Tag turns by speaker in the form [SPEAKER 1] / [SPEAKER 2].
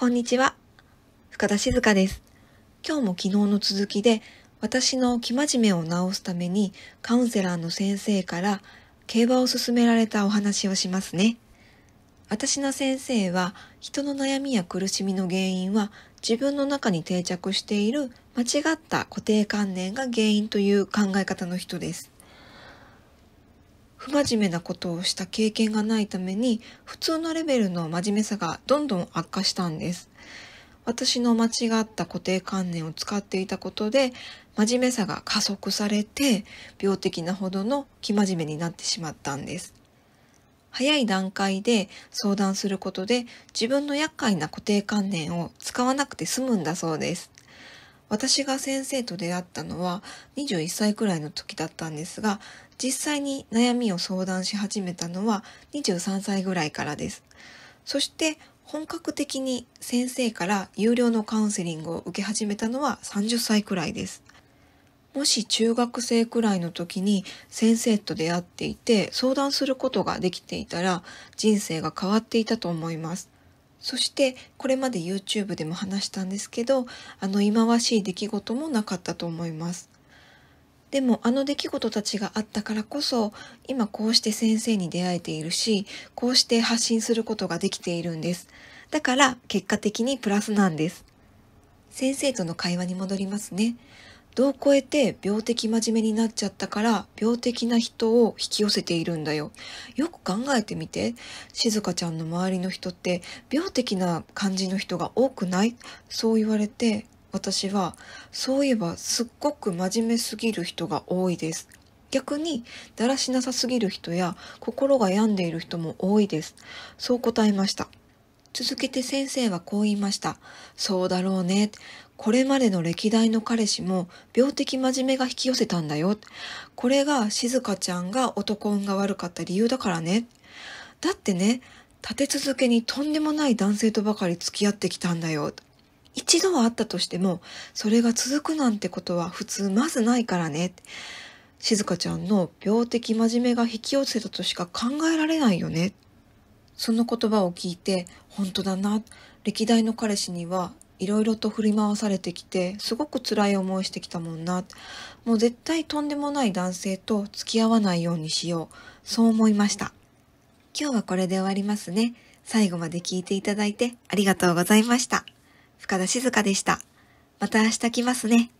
[SPEAKER 1] こんにちは。深田静香です。今日も昨日の続きで、私の生真面目を直すためにカウンセラーの先生から競馬を勧められたお話をしますね。私の先生は、人の悩みや苦しみの原因は自分の中に定着している間違った固定観念が原因という考え方の人です。不真面目なことをした経験がないために普通のレベルの真面目さがどんどん悪化したんです私の間違った固定観念を使っていたことで真面目さが加速されて病的なほどの生真面目になってしまったんです早い段階で相談することで自分の厄介な固定観念を使わなくて済むんだそうです私が先生と出会ったのは21歳くらいの時だったんですが、実際に悩みを相談し始めたのは23歳ぐらいからです。そして本格的に先生から有料のカウンセリングを受け始めたのは30歳くらいです。もし中学生くらいの時に先生と出会っていて相談することができていたら人生が変わっていたと思います。そしてこれまで YouTube でも話したんですけどあの忌まわしい出来事もなかったと思います。でもあの出来事たちがあったからこそ今こうして先生に出会えているしこうして発信することができているんです。だから結果的にプラスなんです。先生との会話に戻りますね。度を超えて病的真面目になっちゃったから病的な人を引き寄せているんだよ。よく考えてみて。静香ちゃんの周りの人って病的な感じの人が多くないそう言われて私はそういえばすっごく真面目すぎる人が多いです。逆にだらしなさすぎる人や心が病んでいる人も多いです。そう答えました。続けて先生はこう言いました。そうだろうね。これまでの歴代の彼氏も病的真面目が引き寄せたんだよ。これが静香ちゃんが男運が悪かった理由だからね。だってね、立て続けにとんでもない男性とばかり付き合ってきたんだよ。一度はあったとしても、それが続くなんてことは普通まずないからね。静香ちゃんの病的真面目が引き寄せたとしか考えられないよね。その言葉を聞いて、本当だな、歴代の彼氏にはいろいろと振り回されてきて、すごく辛い思いしてきたもんな。もう絶対とんでもない男性と付き合わないようにしよう。そう思いました。今日はこれで終わりますね。最後まで聞いていただいてありがとうございました。深田静香でした。また明日来ますね。